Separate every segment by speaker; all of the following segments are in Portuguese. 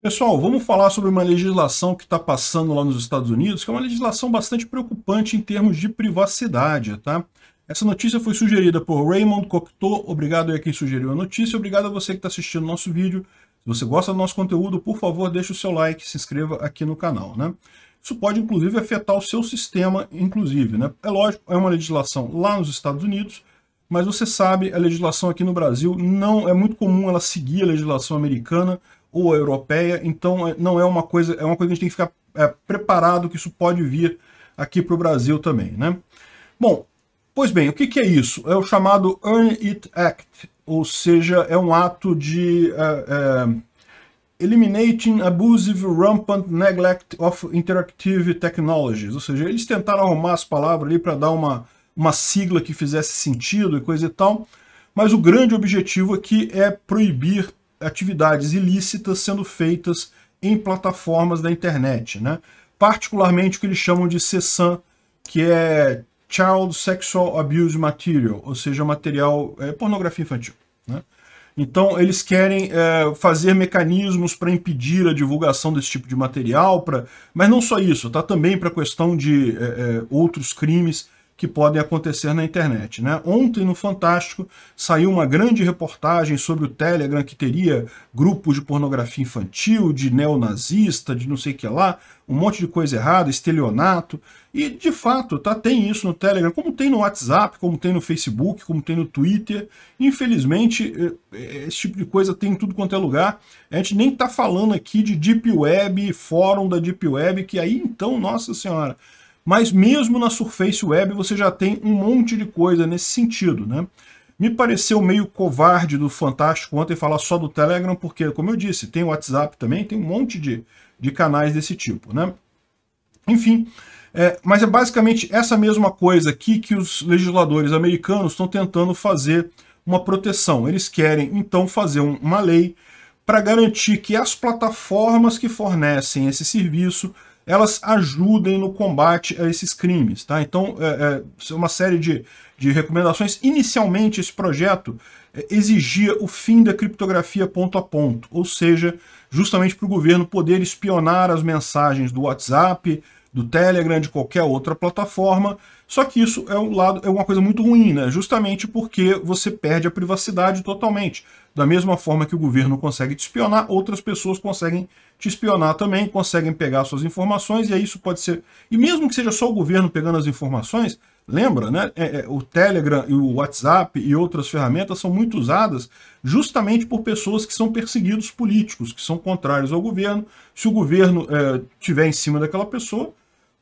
Speaker 1: Pessoal, vamos falar sobre uma legislação que está passando lá nos Estados Unidos, que é uma legislação bastante preocupante em termos de privacidade, tá? Essa notícia foi sugerida por Raymond Cocteau, obrigado aí quem sugeriu a notícia, obrigado a você que está assistindo o nosso vídeo. Se você gosta do nosso conteúdo, por favor, deixe o seu like, se inscreva aqui no canal, né? Isso pode, inclusive, afetar o seu sistema, inclusive, né? É lógico, é uma legislação lá nos Estados Unidos, mas você sabe, a legislação aqui no Brasil não é muito comum ela seguir a legislação americana, ou a europeia. Então é, não é uma coisa, é uma coisa que a gente tem que ficar é, preparado que isso pode vir aqui para o Brasil também, né? Bom, pois bem, o que, que, é isso? É o chamado Earn It Act, ou seja, é um ato de é, é, Eliminating Abusive Rampant Neglect of Interactive Technologies, ou seja, eles tentaram arrumar as palavras ali para dar uma, uma sigla que fizesse sentido e coisa e tal, mas o grande objetivo aqui é proibir atividades ilícitas sendo feitas em plataformas da internet, né? particularmente o que eles chamam de CSAM, que é Child Sexual Abuse Material, ou seja, material é, pornografia infantil. Né? Então, eles querem é, fazer mecanismos para impedir a divulgação desse tipo de material, pra... mas não só isso, tá também para a questão de é, é outros crimes que podem acontecer na internet. Né? Ontem, no Fantástico, saiu uma grande reportagem sobre o Telegram, que teria grupos de pornografia infantil, de neonazista, de não sei o que lá, um monte de coisa errada, estelionato. E, de fato, tá, tem isso no Telegram, como tem no WhatsApp, como tem no Facebook, como tem no Twitter. Infelizmente, eh, eh, esse tipo de coisa tem em tudo quanto é lugar. A gente nem está falando aqui de Deep Web, fórum da Deep Web, que aí, então, nossa senhora mas mesmo na Surface Web você já tem um monte de coisa nesse sentido, né? Me pareceu meio covarde do Fantástico ontem falar só do Telegram, porque, como eu disse, tem o WhatsApp também, tem um monte de, de canais desse tipo, né? Enfim, é, mas é basicamente essa mesma coisa aqui que os legisladores americanos estão tentando fazer uma proteção. Eles querem, então, fazer um, uma lei para garantir que as plataformas que fornecem esse serviço elas ajudem no combate a esses crimes. Tá? Então, é, é, é uma série de, de recomendações. Inicialmente, esse projeto é, exigia o fim da criptografia ponto a ponto, ou seja, justamente para o governo poder espionar as mensagens do WhatsApp, do Telegram, de qualquer outra plataforma. Só que isso é um lado, é uma coisa muito ruim, né? Justamente porque você perde a privacidade totalmente. Da mesma forma que o governo consegue te espionar, outras pessoas conseguem te espionar também, conseguem pegar suas informações, e aí isso pode ser. E mesmo que seja só o governo pegando as informações, Lembra, né? É, é, o Telegram e o WhatsApp e outras ferramentas são muito usadas justamente por pessoas que são perseguidos políticos, que são contrários ao governo. Se o governo é, tiver em cima daquela pessoa,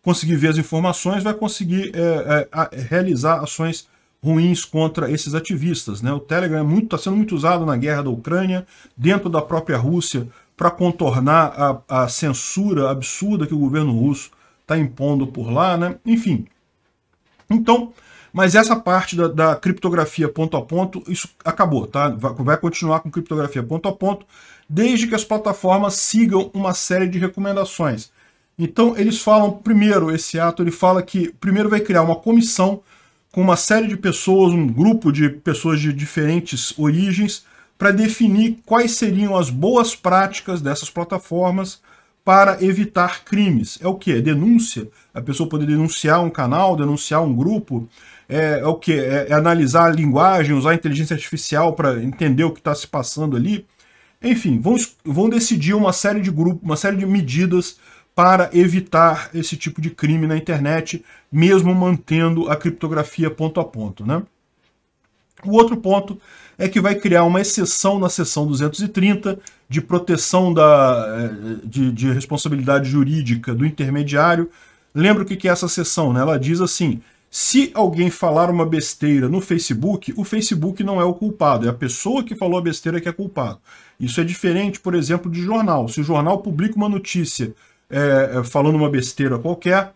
Speaker 1: conseguir ver as informações, vai conseguir é, é, realizar ações ruins contra esses ativistas. Né? O Telegram está é sendo muito usado na guerra da Ucrânia, dentro da própria Rússia, para contornar a, a censura absurda que o governo russo está impondo por lá. Né? Enfim então, mas essa parte da, da, criptografia ponto a ponto, isso acabou, tá? Vai, vai, continuar com criptografia ponto a ponto, desde que as plataformas sigam uma série de recomendações. Então, eles falam, primeiro, esse ato, ele fala que primeiro vai criar uma comissão com uma série de pessoas, um grupo de pessoas de diferentes origens, para definir quais seriam as boas práticas dessas plataformas para evitar crimes. É o que? É denúncia. A pessoa poder denunciar um canal, denunciar um grupo. É, é o que? É, é, analisar a linguagem, usar a inteligência artificial para entender o que está se passando ali. Enfim, vão, vão decidir uma série de grupos, uma série de medidas para evitar esse tipo de crime na internet, mesmo mantendo a criptografia ponto a ponto. Né? O outro ponto é que vai criar uma exceção na seção 230 de proteção da, eh, de, de responsabilidade jurídica do intermediário. Lembra o que é essa seção? Né? Ela diz assim, se alguém falar uma besteira no Facebook, o Facebook não é o culpado, é a pessoa que falou a besteira que é culpado. Isso é diferente, por exemplo, de jornal. Se o jornal publica uma notícia é, falando uma besteira qualquer,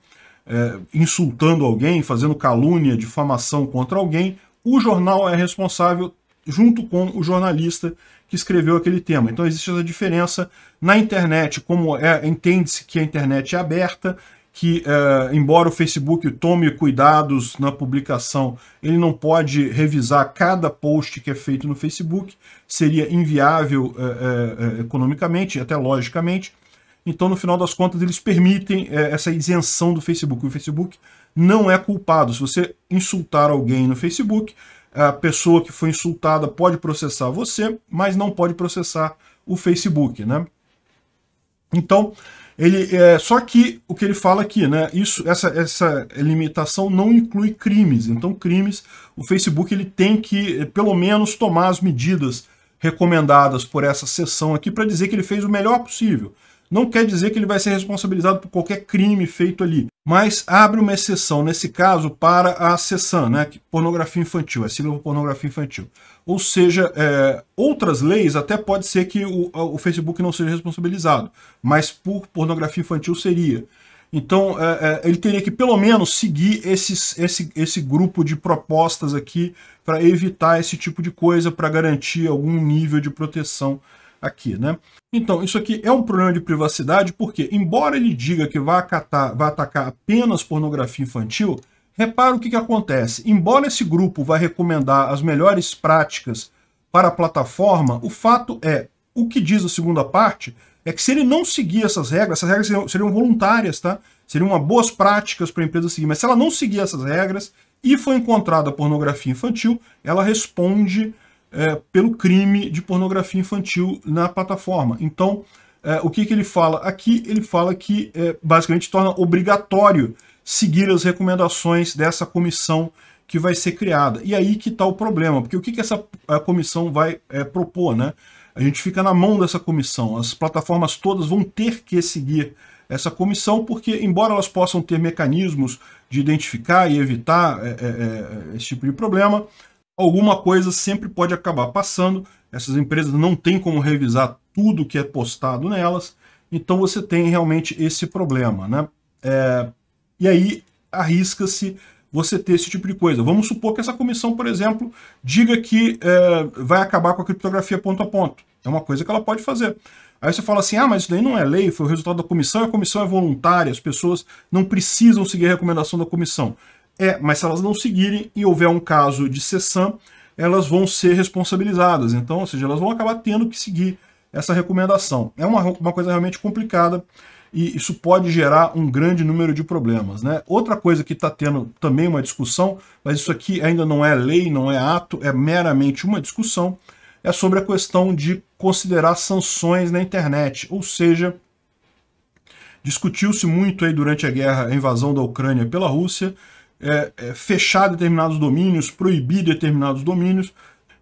Speaker 1: é, insultando alguém, fazendo calúnia, difamação contra alguém, o jornal é responsável junto com o jornalista que escreveu aquele tema. Então existe essa diferença na internet, como é, entende-se que a internet é aberta, que é, embora o Facebook tome cuidados na publicação, ele não pode revisar cada post que é feito no Facebook, seria inviável é, é, é economicamente até logicamente. Então, no final das contas, eles permitem é, essa isenção do Facebook. O Facebook não é culpado. Se você insultar alguém no Facebook, a pessoa que foi insultada pode processar você, mas não pode processar o Facebook, né? Então, ele é, só que o que ele fala aqui, né? Isso, essa, essa limitação não inclui crimes. Então, crimes, o Facebook ele tem que, eh, pelo menos, tomar as medidas recomendadas por essa sessão aqui para dizer que ele fez o melhor possível. Não quer dizer que ele vai ser responsabilizado por qualquer crime feito ali, mas abre uma exceção, nesse caso, para a sessão, né? pornografia infantil, é sílaba pornografia infantil. Ou seja, é, outras leis até pode ser que o, o Facebook não seja responsabilizado, mas por pornografia infantil seria. Então, é, é, ele teria que, pelo menos, seguir esses, esse, esse grupo de propostas aqui para evitar esse tipo de coisa, para garantir algum nível de proteção aqui, né? Então, isso aqui é um problema de privacidade, porque, embora ele diga que vai, acatar, vai atacar apenas pornografia infantil, repara o que, que acontece. Embora esse grupo vai recomendar as melhores práticas para a plataforma, o fato é, o que diz a segunda parte é que se ele não seguir essas regras, essas regras seriam, seriam voluntárias, tá? Seriam uma boas práticas para a empresa seguir, mas se ela não seguir essas regras e foi encontrada pornografia infantil, ela responde é, pelo crime de pornografia infantil na plataforma. Então, é, o que, que ele fala? Aqui ele fala que é, basicamente torna obrigatório seguir as recomendações dessa comissão que vai ser criada. E aí que está o problema, porque o que, que essa comissão vai é, propor? Né? A gente fica na mão dessa comissão, as plataformas todas vão ter que seguir essa comissão, porque embora elas possam ter mecanismos de identificar e evitar é, é, é esse tipo de problema, alguma coisa sempre pode acabar passando. Essas empresas não têm como revisar tudo que é postado nelas, então você tem realmente esse problema, né? É, e aí arrisca-se você ter esse tipo de coisa. Vamos supor que essa comissão, por exemplo, diga que é, vai acabar com a criptografia ponto a ponto. É uma coisa que ela pode fazer. Aí você fala assim, ah, mas isso daí não é lei, foi o resultado da comissão, a comissão é voluntária, as pessoas não precisam seguir a recomendação da comissão. É, mas se elas não seguirem e houver um caso de cessão, elas vão ser responsabilizadas. Então, ou seja, elas vão acabar tendo que seguir essa recomendação. É uma, uma coisa realmente complicada e isso pode gerar um grande número de problemas. Né? Outra coisa que está tendo também uma discussão, mas isso aqui ainda não é lei, não é ato, é meramente uma discussão, é sobre a questão de considerar sanções na internet, ou seja, discutiu-se muito aí durante a guerra, a invasão da Ucrânia pela Rússia, é, é, fechar determinados domínios, proibir determinados domínios,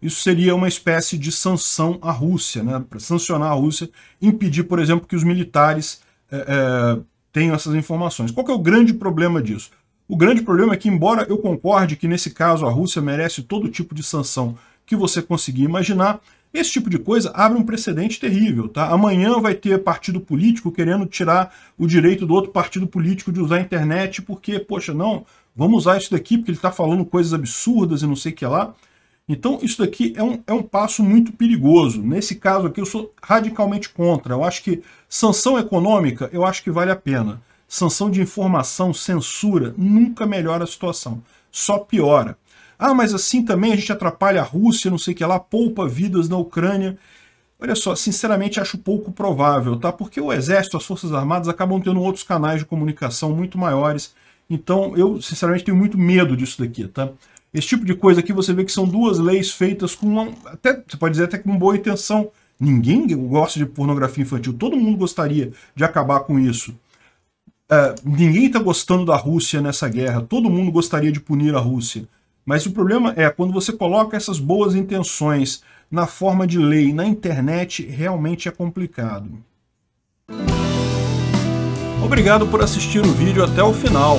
Speaker 1: isso seria uma espécie de sanção à Rússia, né? para sancionar a Rússia, impedir, por exemplo, que os militares é, é tenham essas informações. Qual é o grande problema disso? O grande problema é que, embora eu concorde que nesse caso a Rússia merece todo tipo de sanção que você conseguir imaginar, esse tipo de coisa abre um precedente terrível. Tá? Amanhã vai ter partido político querendo tirar o direito do outro partido político de usar a internet, porque, poxa, não, Vamos usar isso daqui porque ele está falando coisas absurdas e não sei o que lá. Então isso daqui é um, é um passo muito perigoso. Nesse caso aqui eu sou radicalmente contra. Eu acho que sanção econômica, eu acho que vale a pena. Sanção de informação, censura, nunca melhora a situação. Só piora. Ah, mas assim também a gente atrapalha a Rússia, não sei o que lá, poupa vidas na Ucrânia. Olha só, sinceramente acho pouco provável, tá? Porque o exército, as forças armadas acabam tendo outros canais de comunicação muito maiores então, eu, sinceramente, tenho muito medo disso daqui, tá? Esse tipo de coisa aqui, você vê que são duas leis feitas com, uma, até, você pode dizer até com boa intenção. Ninguém gosta de pornografia infantil, todo mundo gostaria de acabar com isso. É, ninguém está gostando da Rússia nessa guerra, todo mundo gostaria de punir a Rússia. Mas o problema é, quando você coloca essas boas intenções na forma de lei na internet, realmente é complicado. Obrigado por assistir o vídeo até o final.